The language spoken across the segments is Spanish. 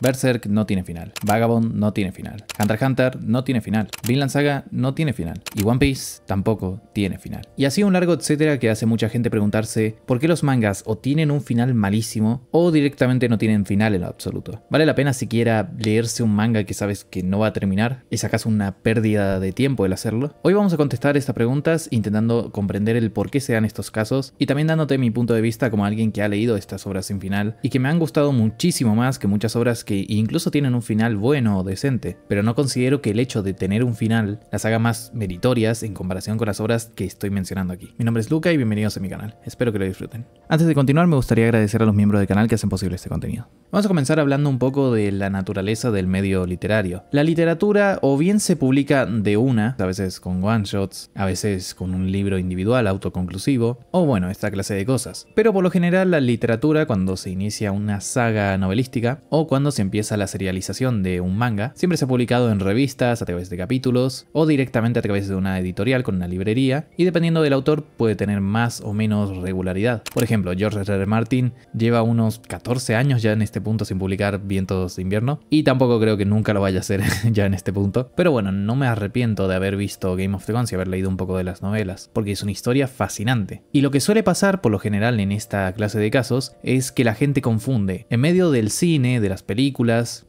Berserk no tiene final. Vagabond no tiene final. Hunter x Hunter no tiene final. Vinland Saga no tiene final. Y One Piece tampoco tiene final. Y así un largo etcétera que hace mucha gente preguntarse por qué los mangas o tienen un final malísimo o directamente no tienen final en lo absoluto. ¿Vale la pena siquiera leerse un manga que sabes que no va a terminar? ¿Es acaso una pérdida de tiempo el hacerlo? Hoy vamos a contestar estas preguntas intentando comprender el por qué se dan estos casos y también dándote mi punto de vista como alguien que ha leído estas obras sin final y que me han gustado muchísimo más que muchas obras que incluso tienen un final bueno o decente, pero no considero que el hecho de tener un final las haga más meritorias en comparación con las obras que estoy mencionando aquí. Mi nombre es Luca y bienvenidos a mi canal. Espero que lo disfruten. Antes de continuar, me gustaría agradecer a los miembros del canal que hacen posible este contenido. Vamos a comenzar hablando un poco de la naturaleza del medio literario. La literatura o bien se publica de una, a veces con one shots, a veces con un libro individual autoconclusivo, o bueno, esta clase de cosas. Pero por lo general la literatura cuando se inicia una saga novelística o cuando se empieza la serialización de un manga, siempre se ha publicado en revistas, a través de capítulos o directamente a través de una editorial con una librería, y dependiendo del autor puede tener más o menos regularidad. Por ejemplo, George R. Martin lleva unos 14 años ya en este punto sin publicar Vientos de invierno, y tampoco creo que nunca lo vaya a hacer ya en este punto, pero bueno, no me arrepiento de haber visto Game of Thrones y haber leído un poco de las novelas, porque es una historia fascinante. Y lo que suele pasar por lo general en esta clase de casos es que la gente confunde. En medio del cine, de las películas,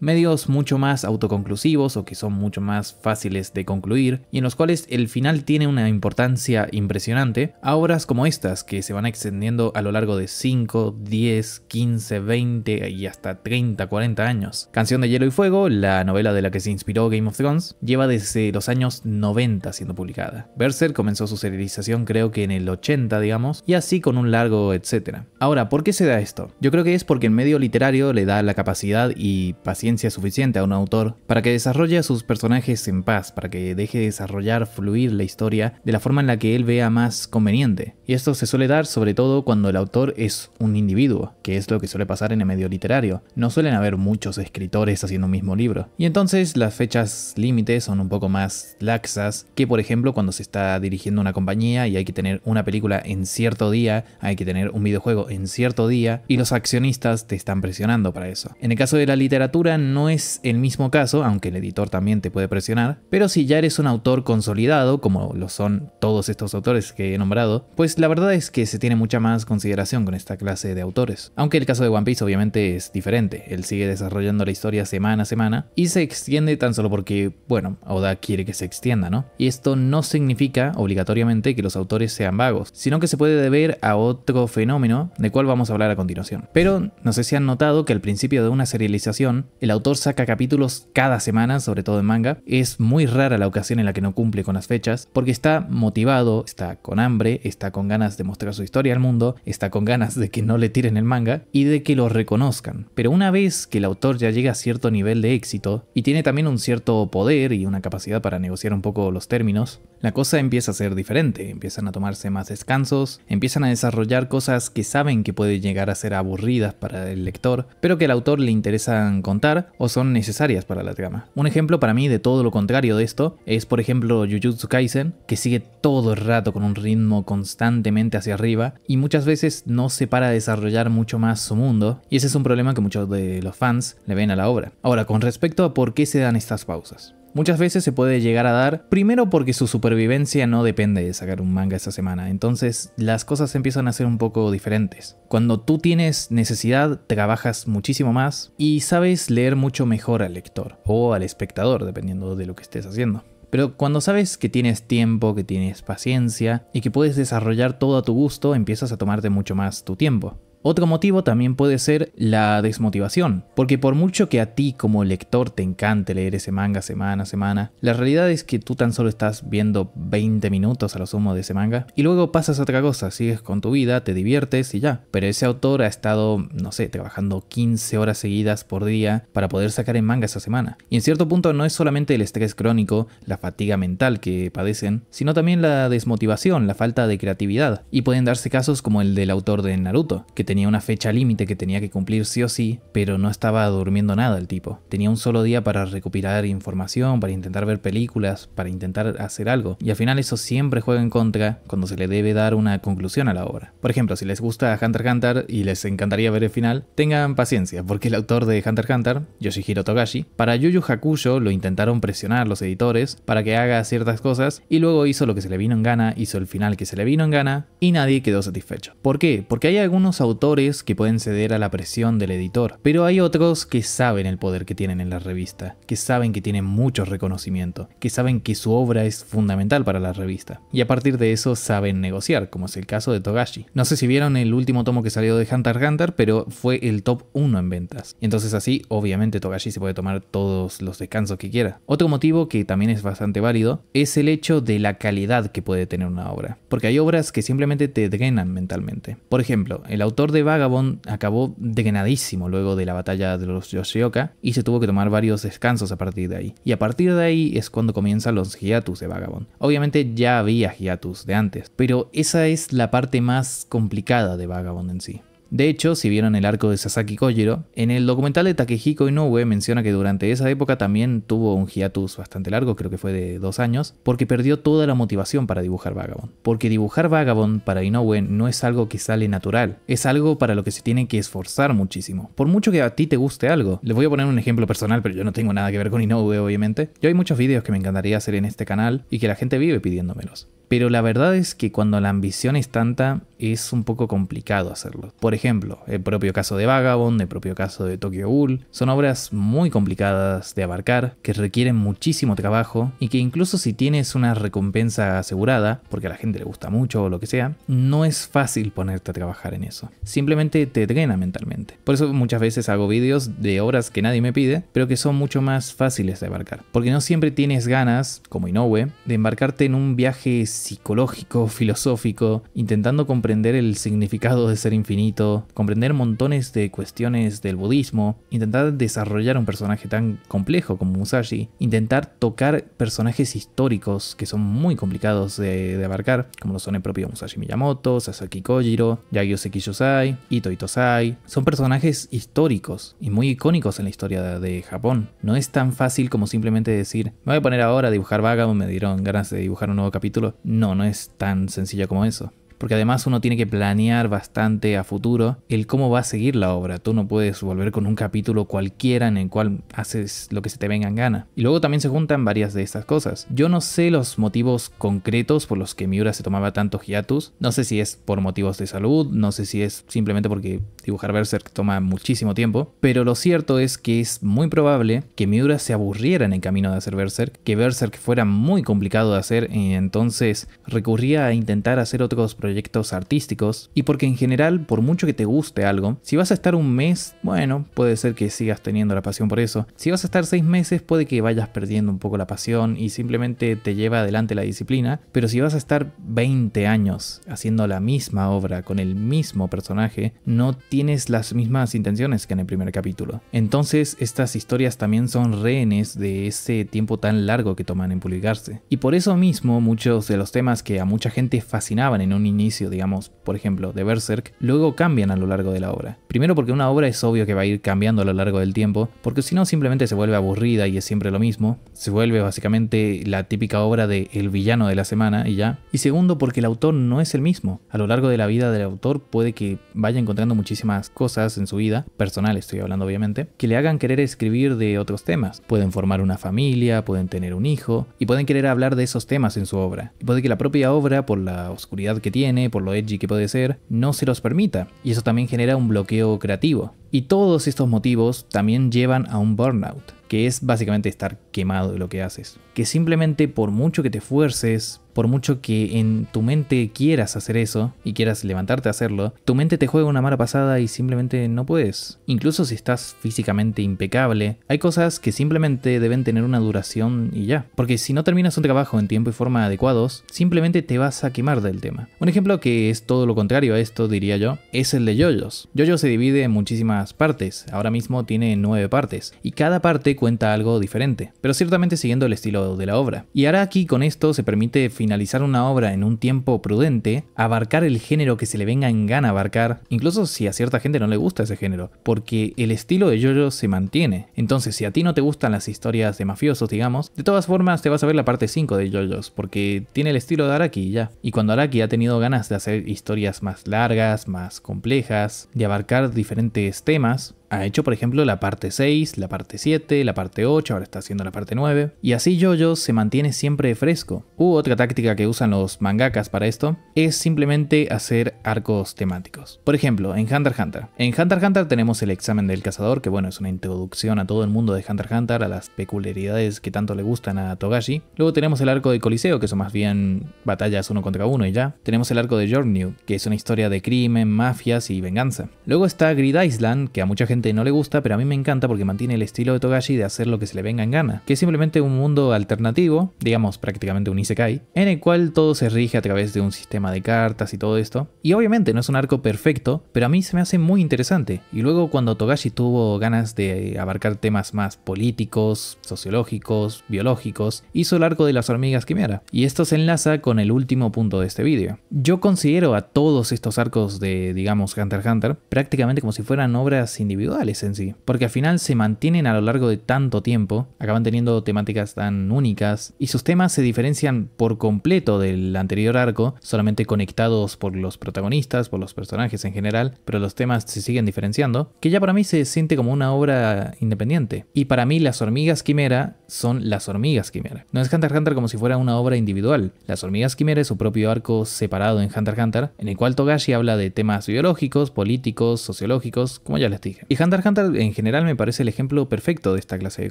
medios mucho más autoconclusivos o que son mucho más fáciles de concluir y en los cuales el final tiene una importancia impresionante, a obras como estas que se van extendiendo a lo largo de 5, 10, 15, 20 y hasta 30, 40 años. Canción de Hielo y Fuego, la novela de la que se inspiró Game of Thrones, lleva desde los años 90 siendo publicada. berser comenzó su serialización creo que en el 80, digamos, y así con un largo etcétera. Ahora, ¿por qué se da esto? Yo creo que es porque el medio literario le da la capacidad y y paciencia suficiente a un autor para que desarrolle a sus personajes en paz, para que deje de desarrollar, fluir la historia de la forma en la que él vea más conveniente. Y esto se suele dar sobre todo cuando el autor es un individuo, que es lo que suele pasar en el medio literario. No suelen haber muchos escritores haciendo un mismo libro. Y entonces las fechas límites son un poco más laxas que por ejemplo cuando se está dirigiendo una compañía y hay que tener una película en cierto día, hay que tener un videojuego en cierto día y los accionistas te están presionando para eso. En el caso de la literatura no es el mismo caso, aunque el editor también te puede presionar, pero si ya eres un autor consolidado, como lo son todos estos autores que he nombrado, pues pues, la verdad es que se tiene mucha más consideración con esta clase de autores. Aunque el caso de One Piece obviamente es diferente, él sigue desarrollando la historia semana a semana y se extiende tan solo porque, bueno, Oda quiere que se extienda, ¿no? Y esto no significa obligatoriamente que los autores sean vagos, sino que se puede deber a otro fenómeno de cual vamos a hablar a continuación. Pero no sé si han notado que al principio de una serialización, el autor saca capítulos cada semana, sobre todo en manga. Es muy rara la ocasión en la que no cumple con las fechas, porque está motivado, está con hambre, está con ganas de mostrar su historia al mundo, está con ganas de que no le tiren el manga y de que lo reconozcan. Pero una vez que el autor ya llega a cierto nivel de éxito y tiene también un cierto poder y una capacidad para negociar un poco los términos, la cosa empieza a ser diferente, empiezan a tomarse más descansos, empiezan a desarrollar cosas que saben que pueden llegar a ser aburridas para el lector, pero que al autor le interesan contar o son necesarias para la trama. Un ejemplo para mí de todo lo contrario de esto es por ejemplo Jujutsu Kaisen, que sigue todo el rato con un ritmo constante constantemente hacia arriba y muchas veces no se para a desarrollar mucho más su mundo y ese es un problema que muchos de los fans le ven a la obra. Ahora, con respecto a por qué se dan estas pausas. Muchas veces se puede llegar a dar, primero porque su supervivencia no depende de sacar un manga esa semana, entonces las cosas empiezan a ser un poco diferentes. Cuando tú tienes necesidad, trabajas muchísimo más y sabes leer mucho mejor al lector o al espectador, dependiendo de lo que estés haciendo. Pero cuando sabes que tienes tiempo, que tienes paciencia y que puedes desarrollar todo a tu gusto, empiezas a tomarte mucho más tu tiempo. Otro motivo también puede ser la desmotivación, porque por mucho que a ti como lector te encante leer ese manga semana a semana, la realidad es que tú tan solo estás viendo 20 minutos a lo sumo de ese manga y luego pasas a otra cosa, sigues con tu vida, te diviertes y ya. Pero ese autor ha estado, no sé, trabajando 15 horas seguidas por día para poder sacar en manga esa semana. Y en cierto punto no es solamente el estrés crónico, la fatiga mental que padecen, sino también la desmotivación, la falta de creatividad. Y pueden darse casos como el del autor de Naruto, que tenía una fecha límite que tenía que cumplir sí o sí, pero no estaba durmiendo nada el tipo. Tenía un solo día para recopilar información, para intentar ver películas, para intentar hacer algo. Y al final eso siempre juega en contra cuando se le debe dar una conclusión a la obra. Por ejemplo, si les gusta Hunter x Hunter y les encantaría ver el final, tengan paciencia, porque el autor de Hunter x Hunter, Yoshihiro Togashi, para Yuyu Hakuyo lo intentaron presionar los editores para que haga ciertas cosas y luego hizo lo que se le vino en gana, hizo el final que se le vino en gana y nadie quedó satisfecho. ¿Por qué? Porque hay algunos autores autores que pueden ceder a la presión del editor, pero hay otros que saben el poder que tienen en la revista, que saben que tienen mucho reconocimiento, que saben que su obra es fundamental para la revista, y a partir de eso saben negociar, como es el caso de Togashi. No sé si vieron el último tomo que salió de Hunter x Hunter, pero fue el top 1 en ventas. Entonces así, obviamente Togashi se puede tomar todos los descansos que quiera. Otro motivo que también es bastante válido es el hecho de la calidad que puede tener una obra, porque hay obras que simplemente te drenan mentalmente. Por ejemplo, el autor de Vagabond acabó degradísimo luego de la batalla de los Yoshioka y se tuvo que tomar varios descansos a partir de ahí. Y a partir de ahí es cuando comienzan los hiatus de Vagabond. Obviamente ya había hiatus de antes, pero esa es la parte más complicada de Vagabond en sí. De hecho, si vieron el arco de Sasaki Kojiro, en el documental de Takehiko Inoue menciona que durante esa época también tuvo un hiatus bastante largo, creo que fue de dos años, porque perdió toda la motivación para dibujar Vagabond. Porque dibujar Vagabond para Inoue no es algo que sale natural, es algo para lo que se tiene que esforzar muchísimo. Por mucho que a ti te guste algo, les voy a poner un ejemplo personal, pero yo no tengo nada que ver con Inoue, obviamente. Yo hay muchos vídeos que me encantaría hacer en este canal y que la gente vive pidiéndomelos. Pero la verdad es que cuando la ambición es tanta, es un poco complicado hacerlo ejemplo, el propio caso de Vagabond, el propio caso de Tokyo Ghoul, son obras muy complicadas de abarcar, que requieren muchísimo trabajo y que incluso si tienes una recompensa asegurada, porque a la gente le gusta mucho o lo que sea, no es fácil ponerte a trabajar en eso. Simplemente te drena mentalmente. Por eso muchas veces hago vídeos de obras que nadie me pide, pero que son mucho más fáciles de abarcar. Porque no siempre tienes ganas, como Inoue, de embarcarte en un viaje psicológico, filosófico, intentando comprender el significado de ser infinito comprender montones de cuestiones del budismo, intentar desarrollar un personaje tan complejo como Musashi, intentar tocar personajes históricos que son muy complicados de, abarcar, como lo son el propio Musashi Miyamoto, Sasaki Kojiro, Yagyo Sekisho-sai, Ito Itosai. Son personajes históricos y muy icónicos en la historia de Japón. No es tan fácil como simplemente decir, me voy a poner ahora a dibujar Vagabond, me dieron ganas de dibujar un nuevo capítulo. No, no es tan sencillo como eso porque además uno tiene que planear bastante a futuro el cómo va a seguir la obra. Tú no puedes volver con un capítulo cualquiera en el cual haces lo que se te venga en gana. Y luego también se juntan varias de estas cosas. Yo no sé los motivos concretos por los que Miura se tomaba tantos hiatus. No sé si es por motivos de salud, no sé si es simplemente porque dibujar Berserk toma muchísimo tiempo, pero lo cierto es que es muy probable que Miura se aburriera en el camino de hacer Berserk, que Berserk fuera muy complicado de hacer y entonces recurría a intentar hacer otros proyectos proyectos artísticos y porque en general, por mucho que te guste algo, si vas a estar un mes, bueno, puede ser que sigas teniendo la pasión por eso. Si vas a estar seis meses, puede que vayas perdiendo un poco la pasión y simplemente te lleva adelante la disciplina, pero si vas a estar 20 años haciendo la misma obra con el mismo personaje, no tienes las mismas intenciones que en el primer capítulo. Entonces, estas historias también son rehenes de ese tiempo tan largo que toman en publicarse. Y por eso mismo, muchos de los temas que a mucha gente fascinaban en un inicio, digamos, por ejemplo, de Berserk, luego cambian a lo largo de la obra. Primero porque una obra es obvio que va a ir cambiando a lo largo del tiempo, porque si no simplemente se vuelve aburrida y es siempre lo mismo, se vuelve básicamente la típica obra de el villano de la semana y ya. Y segundo porque el autor no es el mismo. A lo largo de la vida del autor puede que vaya encontrando muchísimas cosas en su vida, personal estoy hablando obviamente, que le hagan querer escribir de otros temas. Pueden formar una familia, pueden tener un hijo y pueden querer hablar de esos temas en su obra. Y puede que la propia obra, por la oscuridad que tiene, por lo edgy que puede ser, no se los permita, y eso también genera un bloqueo creativo. Y todos estos motivos también llevan a un burnout que es básicamente estar quemado de lo que haces. Que simplemente por mucho que te esfuerces, por mucho que en tu mente quieras hacer eso y quieras levantarte a hacerlo, tu mente te juega una mala pasada y simplemente no puedes. Incluso si estás físicamente impecable, hay cosas que simplemente deben tener una duración y ya. Porque si no terminas un trabajo en tiempo y forma adecuados, simplemente te vas a quemar del tema. Un ejemplo que es todo lo contrario a esto, diría yo, es el de Yoyos. Yoyo se divide en muchísimas partes, ahora mismo tiene nueve partes, y cada parte cuenta algo diferente, pero ciertamente siguiendo el estilo de la obra. Y Araki con esto se permite finalizar una obra en un tiempo prudente, abarcar el género que se le venga en gana abarcar, incluso si a cierta gente no le gusta ese género, porque el estilo de Jojo se mantiene. Entonces, si a ti no te gustan las historias de mafiosos, digamos, de todas formas te vas a ver la parte 5 de Yoyos, porque tiene el estilo de Araki y ya. Y cuando Araki ha tenido ganas de hacer historias más largas, más complejas, de abarcar diferentes temas, ha hecho, por ejemplo, la parte 6, la parte 7, la parte 8, ahora está haciendo la parte 9. Y así Jojo se mantiene siempre fresco. U otra táctica que usan los mangakas para esto es simplemente hacer arcos temáticos. Por ejemplo, en Hunter x Hunter. En Hunter x Hunter tenemos el examen del cazador, que bueno, es una introducción a todo el mundo de Hunter x Hunter, a las peculiaridades que tanto le gustan a Togashi. Luego tenemos el arco de Coliseo, que son más bien batallas uno contra uno y ya. Tenemos el arco de Jornew, que es una historia de crimen, mafias y venganza. Luego está Grid Island, que a mucha gente no le gusta, pero a mí me encanta porque mantiene el estilo de Togashi de hacer lo que se le venga en gana, que es simplemente un mundo alternativo, digamos prácticamente un isekai, en el cual todo se rige a través de un sistema de cartas y todo esto. Y obviamente no es un arco perfecto, pero a mí se me hace muy interesante. Y luego cuando Togashi tuvo ganas de abarcar temas más políticos, sociológicos, biológicos, hizo el arco de las hormigas quimera. Y esto se enlaza con el último punto de este vídeo. Yo considero a todos estos arcos de, digamos, Hunter x Hunter prácticamente como si fueran obras individuales individuales en sí, porque al final se mantienen a lo largo de tanto tiempo, acaban teniendo temáticas tan únicas y sus temas se diferencian por completo del anterior arco, solamente conectados por los protagonistas, por los personajes en general, pero los temas se siguen diferenciando, que ya para mí se siente como una obra independiente. Y para mí las hormigas quimera son las hormigas quimera. No es Hunter x Hunter como si fuera una obra individual. Las hormigas quimera es su propio arco separado en Hunter x Hunter, en el cual Togashi habla de temas biológicos, políticos, sociológicos, como ya les dije. Hunter x Hunter en general me parece el ejemplo perfecto de esta clase de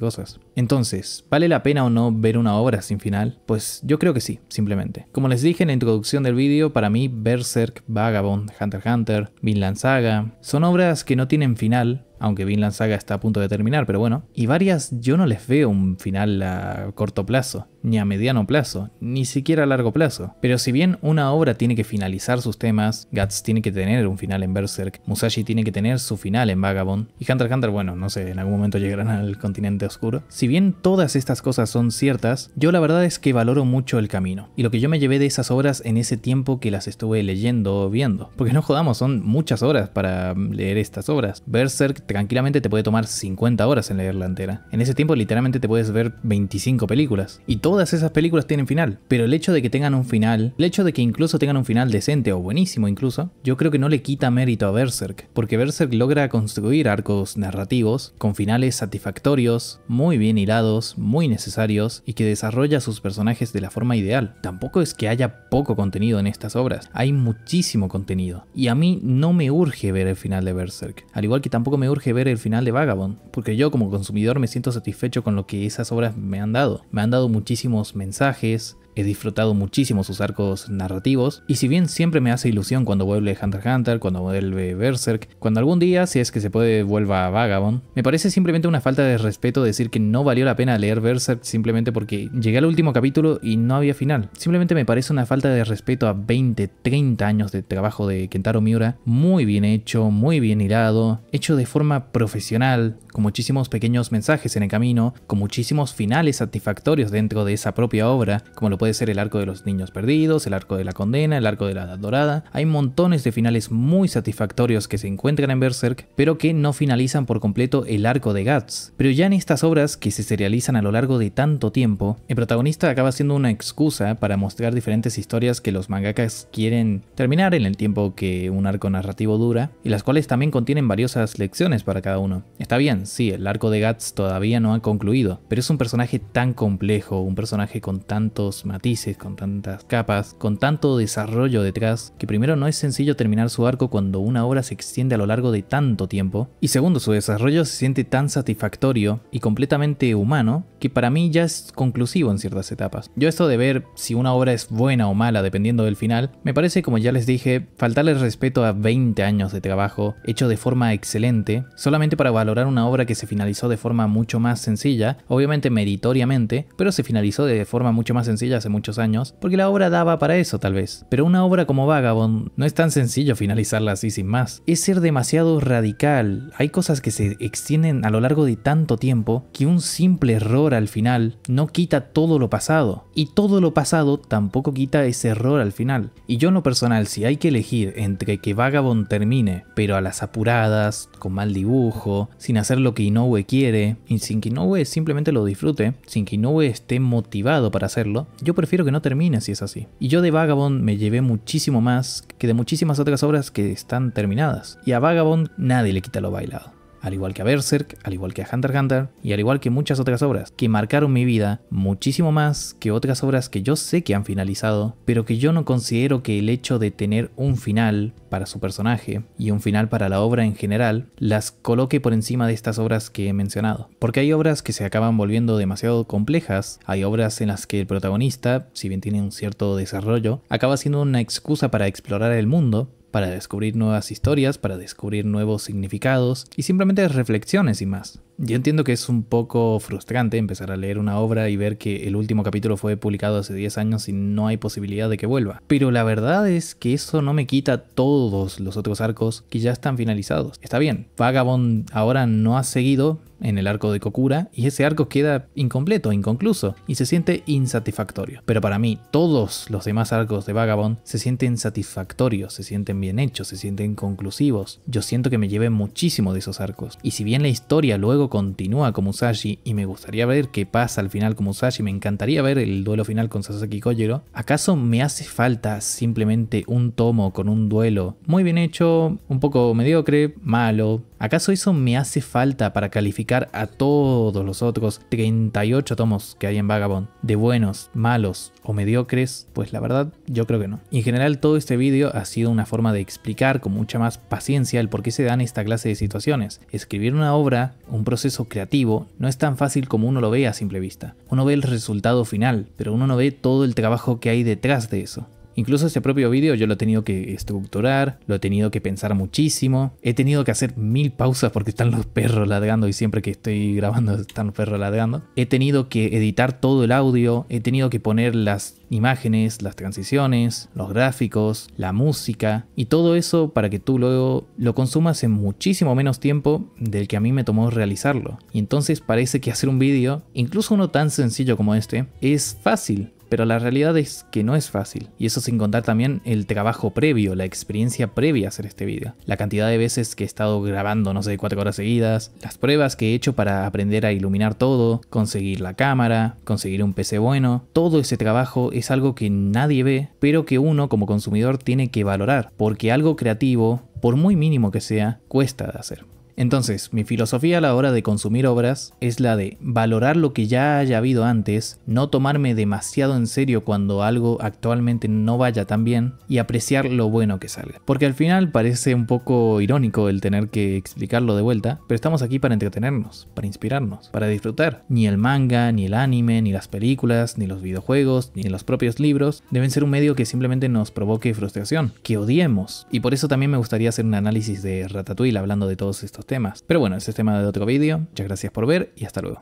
cosas. Entonces, ¿vale la pena o no ver una obra sin final? Pues yo creo que sí, simplemente. Como les dije en la introducción del vídeo, para mí Berserk, Vagabond, Hunter x Hunter, Vinland Saga, son obras que no tienen final, aunque Vinland Saga está a punto de terminar, pero bueno. Y varias yo no les veo un final a corto plazo, ni a mediano plazo, ni siquiera a largo plazo. Pero si bien una obra tiene que finalizar sus temas, Guts tiene que tener un final en Berserk, Musashi tiene que tener su final en Vagabond, y Hunter x Hunter, bueno, no sé, en algún momento llegarán al continente oscuro. Si bien todas estas cosas son ciertas, yo la verdad es que valoro mucho el camino, y lo que yo me llevé de esas obras en ese tiempo que las estuve leyendo o viendo. Porque no jodamos, son muchas horas para leer estas obras. Berserk tranquilamente te puede tomar 50 horas en la entera. En ese tiempo literalmente te puedes ver 25 películas. Y todas esas películas tienen final. Pero el hecho de que tengan un final, el hecho de que incluso tengan un final decente o buenísimo incluso, yo creo que no le quita mérito a Berserk. Porque Berserk logra construir arcos narrativos con finales satisfactorios, muy bien hilados, muy necesarios y que desarrolla sus personajes de la forma ideal. Tampoco es que haya poco contenido en estas obras. Hay muchísimo contenido. Y a mí no me urge ver el final de Berserk. Al igual que tampoco me urge ver el final de Vagabond, porque yo como consumidor me siento satisfecho con lo que esas obras me han dado. Me han dado muchísimos mensajes, he disfrutado muchísimo sus arcos narrativos, y si bien siempre me hace ilusión cuando vuelve Hunter x Hunter, cuando vuelve Berserk, cuando algún día, si es que se puede, vuelva a Vagabond, me parece simplemente una falta de respeto decir que no valió la pena leer Berserk simplemente porque llegué al último capítulo y no había final. Simplemente me parece una falta de respeto a 20, 30 años de trabajo de Kentaro Miura, muy bien hecho, muy bien hilado, hecho de forma profesional, con muchísimos pequeños mensajes en el camino, con muchísimos finales satisfactorios dentro de esa propia obra, como lo puede puede ser el arco de los niños perdidos, el arco de la condena, el arco de la edad dorada. Hay montones de finales muy satisfactorios que se encuentran en Berserk, pero que no finalizan por completo el arco de Guts. Pero ya en estas obras que se serializan a lo largo de tanto tiempo, el protagonista acaba siendo una excusa para mostrar diferentes historias que los mangakas quieren terminar en el tiempo que un arco narrativo dura, y las cuales también contienen varias lecciones para cada uno. Está bien, sí, el arco de Guts todavía no ha concluido, pero es un personaje tan complejo, un personaje con tantos matices, con tantas capas, con tanto desarrollo detrás, que primero no es sencillo terminar su arco cuando una obra se extiende a lo largo de tanto tiempo, y segundo su desarrollo se siente tan satisfactorio y completamente humano que para mí ya es conclusivo en ciertas etapas. Yo esto de ver si una obra es buena o mala dependiendo del final, me parece como ya les dije, faltarle respeto a 20 años de trabajo hecho de forma excelente, solamente para valorar una obra que se finalizó de forma mucho más sencilla, obviamente meritoriamente, pero se finalizó de forma mucho más sencilla muchos años, porque la obra daba para eso tal vez. Pero una obra como Vagabond no es tan sencillo finalizarla así sin más. Es ser demasiado radical, hay cosas que se extienden a lo largo de tanto tiempo que un simple error al final no quita todo lo pasado. Y todo lo pasado tampoco quita ese error al final. Y yo en lo personal, si hay que elegir entre que Vagabond termine, pero a las apuradas, con mal dibujo, sin hacer lo que Inoue quiere, y sin que Inoue simplemente lo disfrute, sin que Inoue esté motivado para hacerlo, yo prefiero que no termine si es así. Y yo de Vagabond me llevé muchísimo más que de muchísimas otras obras que están terminadas. Y a Vagabond nadie le quita lo bailado al igual que a Berserk, al igual que a Hunter x Hunter y al igual que muchas otras obras, que marcaron mi vida muchísimo más que otras obras que yo sé que han finalizado, pero que yo no considero que el hecho de tener un final para su personaje y un final para la obra en general las coloque por encima de estas obras que he mencionado. Porque hay obras que se acaban volviendo demasiado complejas, hay obras en las que el protagonista, si bien tiene un cierto desarrollo, acaba siendo una excusa para explorar el mundo para descubrir nuevas historias, para descubrir nuevos significados y simplemente reflexiones y más. Yo entiendo que es un poco frustrante empezar a leer una obra y ver que el último capítulo fue publicado hace 10 años y no hay posibilidad de que vuelva, pero la verdad es que eso no me quita todos los otros arcos que ya están finalizados. Está bien, Vagabond ahora no ha seguido, en el arco de Kokura y ese arco queda incompleto, inconcluso y se siente insatisfactorio. Pero para mí todos los demás arcos de Vagabond se sienten satisfactorios, se sienten bien hechos, se sienten conclusivos. Yo siento que me lleven muchísimo de esos arcos. Y si bien la historia luego continúa con Musashi y me gustaría ver qué pasa al final con Musashi, me encantaría ver el duelo final con Sasaki Kojiro, ¿acaso me hace falta simplemente un tomo con un duelo muy bien hecho, un poco mediocre, malo? ¿Acaso eso me hace falta para calificar a todos los otros 38 tomos que hay en Vagabond, de buenos, malos o mediocres, pues la verdad yo creo que no. En general todo este vídeo ha sido una forma de explicar con mucha más paciencia el por qué se dan esta clase de situaciones. Escribir una obra, un proceso creativo, no es tan fácil como uno lo ve a simple vista. Uno ve el resultado final, pero uno no ve todo el trabajo que hay detrás de eso. Incluso ese propio vídeo yo lo he tenido que estructurar, lo he tenido que pensar muchísimo, he tenido que hacer mil pausas porque están los perros ladrando y siempre que estoy grabando están los perros ladrando. He tenido que editar todo el audio, he tenido que poner las imágenes, las transiciones, los gráficos, la música y todo eso para que tú luego lo consumas en muchísimo menos tiempo del que a mí me tomó realizarlo. Y entonces parece que hacer un vídeo, incluso uno tan sencillo como este, es fácil pero la realidad es que no es fácil. Y eso sin contar también el trabajo previo, la experiencia previa a hacer este vídeo. La cantidad de veces que he estado grabando, no sé, 4 horas seguidas, las pruebas que he hecho para aprender a iluminar todo, conseguir la cámara, conseguir un PC bueno, todo ese trabajo es algo que nadie ve, pero que uno como consumidor tiene que valorar, porque algo creativo, por muy mínimo que sea, cuesta de hacer. Entonces, mi filosofía a la hora de consumir obras es la de valorar lo que ya haya habido antes, no tomarme demasiado en serio cuando algo actualmente no vaya tan bien y apreciar lo bueno que salga. Porque al final parece un poco irónico el tener que explicarlo de vuelta, pero estamos aquí para entretenernos, para inspirarnos, para disfrutar. Ni el manga, ni el anime, ni las películas, ni los videojuegos, ni los propios libros deben ser un medio que simplemente nos provoque frustración, que odiemos. Y por eso también me gustaría hacer un análisis de Ratatouille hablando de todos estos temas. Pero bueno, ese es tema de otro vídeo. Muchas gracias por ver y hasta luego.